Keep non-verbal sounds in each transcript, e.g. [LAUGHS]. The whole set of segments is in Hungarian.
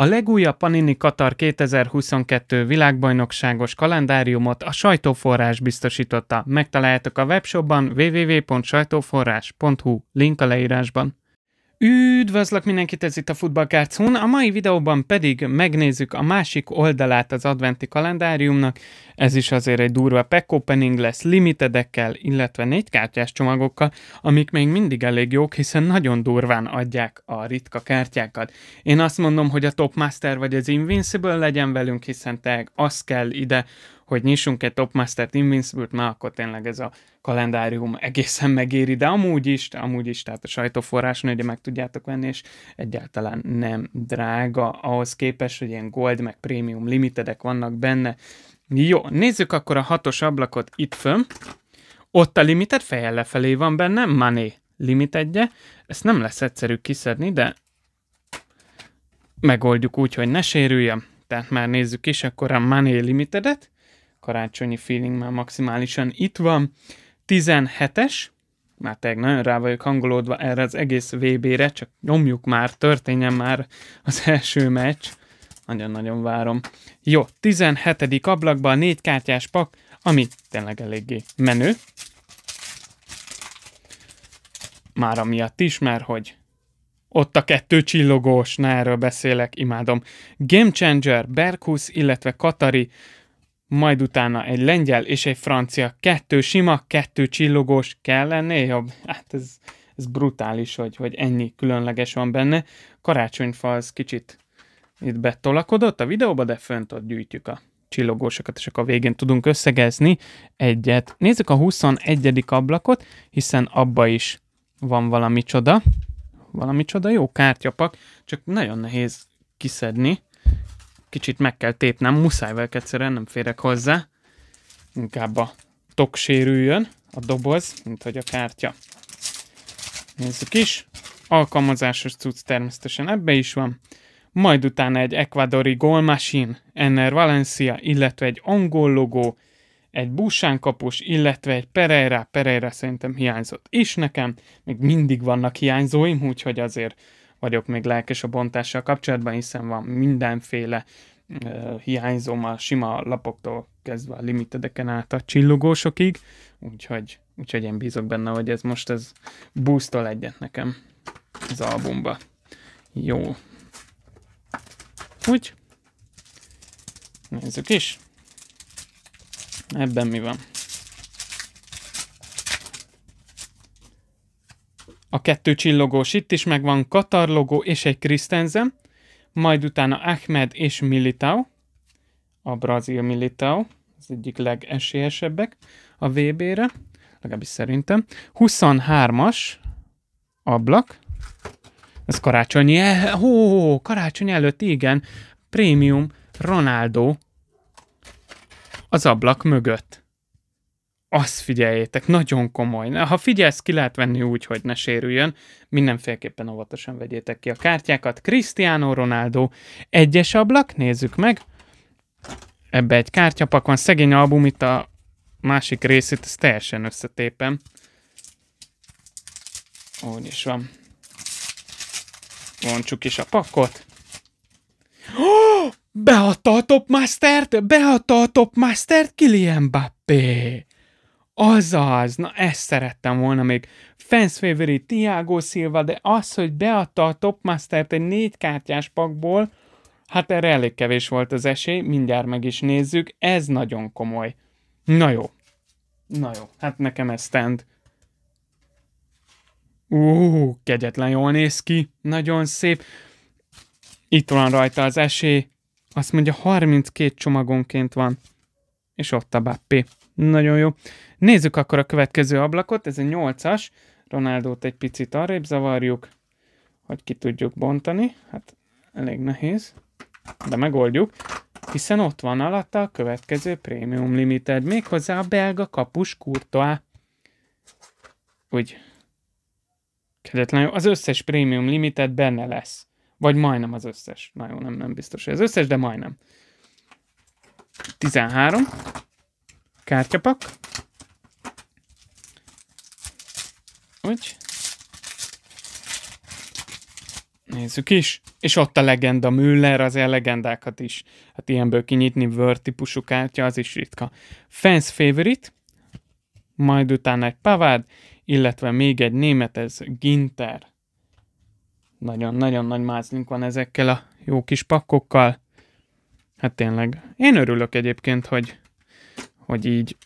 A legújabb Panini Katar 2022 világbajnokságos kalendáriumot a sajtóforrás biztosította. Megtaláljátok a webshopban www.sajtóforrás.hu, link a leírásban. Üdvözlök mindenkit, ez itt a Futballkárc Hun, a mai videóban pedig megnézzük a másik oldalát az adventi kalendáriumnak, ez is azért egy durva pack opening lesz limitedekkel, illetve négy kártyás csomagokkal, amik még mindig elég jók, hiszen nagyon durván adják a ritka kártyákat. Én azt mondom, hogy a Top Master vagy az Invincible legyen velünk, hiszen tényleg az kell ide, hogy nyissunk egy top master Invincible-t, mert akkor tényleg ez a kalendárium egészen megéri, de amúgy is, de amúgy is, tehát a sajtóforráson ugye meg tudjátok venni, és egyáltalán nem drága ahhoz képest, hogy ilyen gold meg prémium limitedek vannak benne. Jó, nézzük akkor a hatos ablakot itt fönn. Ott a limited fejjel lefelé van benne, money limitedje. Ezt nem lesz egyszerű kiszedni, de megoldjuk úgy, hogy ne sérüljön. Tehát már nézzük is akkor a money limitedet karácsonyi feeling már maximálisan itt van. 17-es, már tényleg nagyon rá vagyok hangolódva erre az egész VB-re, csak nyomjuk már, történjen már az [LAUGHS] első meccs. Nagyon-nagyon várom. Jó, 17. ablakban a négy kártyás pak, ami tényleg eléggé menő. Már amiatt is, mert hogy ott a kettő csillogós, na erről beszélek, imádom. Game Changer, Berkus, illetve Katari, majd utána egy lengyel és egy francia, kettő sima, kettő csillogós, kell jobb? Hát ez, ez brutális, hogy, hogy ennyi különleges van benne. Karácsonyfa az kicsit itt betolakodott a videóba, de fönt ott gyűjtjük a csillogósokat, és akkor a végén tudunk összegezni egyet. Nézzük a 21. ablakot, hiszen abba is van valami csoda. Valami csoda, jó kártyapak, csak nagyon nehéz kiszedni kicsit meg kell tépnem, muszáj velk egyszerűen, nem férek hozzá. Inkább a tok sérüljön a doboz, mint hogy a kártya. Nézzük is. Alkalmazásos cucc természetesen ebbe is van. Majd utána egy ekvadori Goal Machine, Enner Valencia, illetve egy angol logó, egy kapus illetve egy Pereira, Pereira szerintem hiányzott is nekem, még mindig vannak hiányzóim, úgyhogy azért vagyok még lelkes a bontással kapcsolatban, hiszen van mindenféle uh, hiányzom a sima lapoktól kezdve a limitedeken át a csillogósokig, úgyhogy, úgyhogy én bízok benne, hogy ez most ez boostol egyet nekem az albumba. Jó. Úgy. Nézzük is. Ebben mi van? a kettő csillogós itt is megvan, Katar logó és egy Christensen, majd utána Ahmed és Militao, a brazil Militao, az egyik legesélyesebbek a VB-re, legalábbis szerintem. 23-as ablak, ez karácsonyi, el, hó, karácsony előtt, igen, prémium Ronaldo az ablak mögött azt figyeljétek, nagyon komoly. Ha figyelsz, ki lehet venni úgy, hogy ne sérüljön. Mindenféleképpen óvatosan vegyétek ki a kártyákat. Cristiano Ronaldo egyes ablak, nézzük meg. Ebbe egy kártyapak van, szegény album, itt a másik részét, ezt teljesen összetépem. Úgy is van. Vontsuk is a pakot. Oh! Beadta a Topmastert, beadta a Topmastert Kylian Mbappé az az, na ezt szerettem volna még. Fans favorite, Tiago Silva, de az, hogy beadta a Topmastert egy négy kártyás pakból, hát erre elég kevés volt az esély, mindjárt meg is nézzük, ez nagyon komoly. Na jó. Na jó, hát nekem ez stand. Ú, kegyetlen jól néz ki, nagyon szép. Itt van rajta az esély. Azt mondja, 32 csomagonként van. És ott a Bappi. Nagyon jó. Nézzük akkor a következő ablakot, ez a 8-as. Ronaldót egy picit arrébb zavarjuk, hogy ki tudjuk bontani. Hát elég nehéz, de megoldjuk, hiszen ott van alatta a következő Premium Limited, méghozzá a belga kapus Courtois. Úgy. Kedetlen jó. Az összes Premium Limited benne lesz. Vagy majdnem az összes. Na jó, nem, nem biztos, hogy az összes, de majdnem. 13 kártyapak. Úgy. Nézzük is. És ott a legenda Müller, az legendákat is. Hát ilyenből kinyitni Word típusú kártya, az is ritka. Fans favorite, majd utána egy Pavard, illetve még egy német, ez Ginter. Nagyon-nagyon nagy mázlink van ezekkel a jó kis pakkokkal. Hát tényleg. Én örülök egyébként, hogy hogy így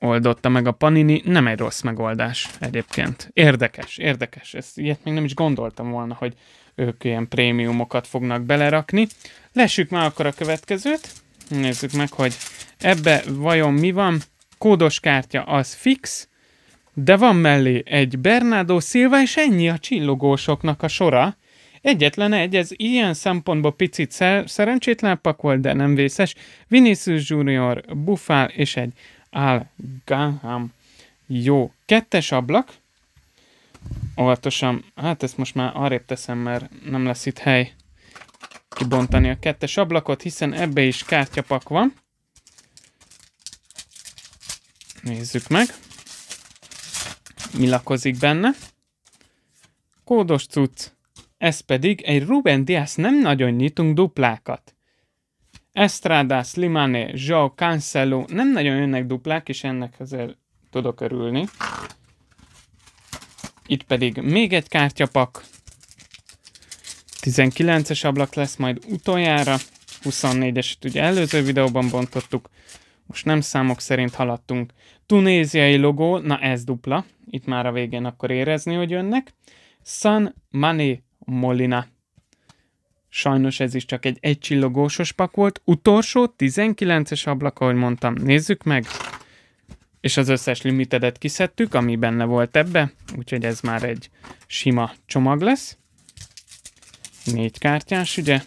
oldotta meg a Panini, nem egy rossz megoldás egyébként. Érdekes, érdekes. Ezt ilyet még nem is gondoltam volna, hogy ők ilyen prémiumokat fognak belerakni. Lessük már akkor a következőt. Nézzük meg, hogy ebbe vajon mi van. Kódos kártya az fix, de van mellé egy Bernardo Silva, és ennyi a csillogósoknak a sora. Egyetlen egy, ez ilyen szempontból picit szer- szerencsétlen pak volt, de nem vészes. Vinicius Junior, Buffal és egy Al Gaham. Jó. Kettes ablak. Óvatosan, hát ezt most már arrébb teszem, mert nem lesz itt hely kibontani a kettes ablakot, hiszen ebbe is kártyapak van. Nézzük meg. Mi lakozik benne. Kódos cucc ez pedig egy Ruben Diaz nem nagyon nyitunk duplákat. Estradas, Limane, Zsau, Cancelo, nem nagyon jönnek duplák, és ennek azért tudok örülni. Itt pedig még egy kártyapak. 19-es ablak lesz majd utoljára. 24-eset ugye előző videóban bontottuk. Most nem számok szerint haladtunk. Tunéziai logó, na ez dupla. Itt már a végén akkor érezni, hogy jönnek. San Mané Molina. Sajnos ez is csak egy egycsillogósos pak volt. Utolsó, 19-es ablak, ahogy mondtam. Nézzük meg. És az összes limitedet kiszedtük, ami benne volt ebbe. Úgyhogy ez már egy sima csomag lesz. Négy kártyás, ugye?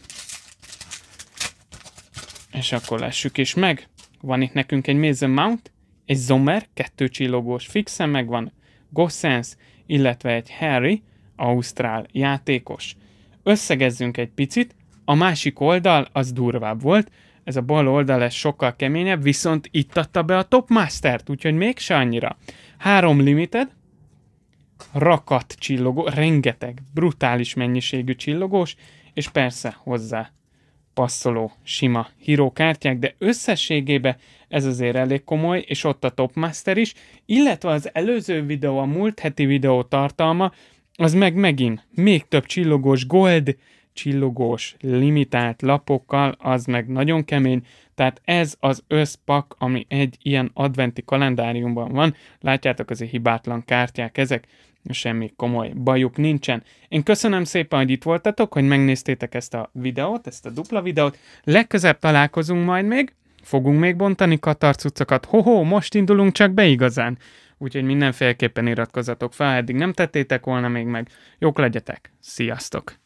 És akkor lássuk is meg. Van itt nekünk egy Mason Mount, egy Zomer, kettő csillogós fixen megvan, Gossens, illetve egy Harry, ausztrál játékos. Összegezzünk egy picit, a másik oldal az durvább volt, ez a bal oldal ez sokkal keményebb, viszont itt adta be a Topmastert, úgyhogy mégse annyira. Három limited, rakat csillogó, rengeteg, brutális mennyiségű csillogós, és persze hozzá passzoló sima kártyák, de összességében ez azért elég komoly, és ott a Topmaster is, illetve az előző videó, a múlt heti videó tartalma, az meg megint még több csillogós gold, csillogós, limitált lapokkal, az meg nagyon kemény, tehát ez az összpak, ami egy ilyen adventi kalendáriumban van, látjátok, azért hibátlan kártyák ezek, semmi komoly bajuk nincsen. Én köszönöm szépen, hogy itt voltatok, hogy megnéztétek ezt a videót, ezt a dupla videót. Legközebb találkozunk majd még, fogunk még bontani katarcucokat. Hoho, most indulunk csak be igazán úgyhogy mindenféleképpen iratkozzatok fel, eddig nem tettétek volna még meg. Jók legyetek, sziasztok!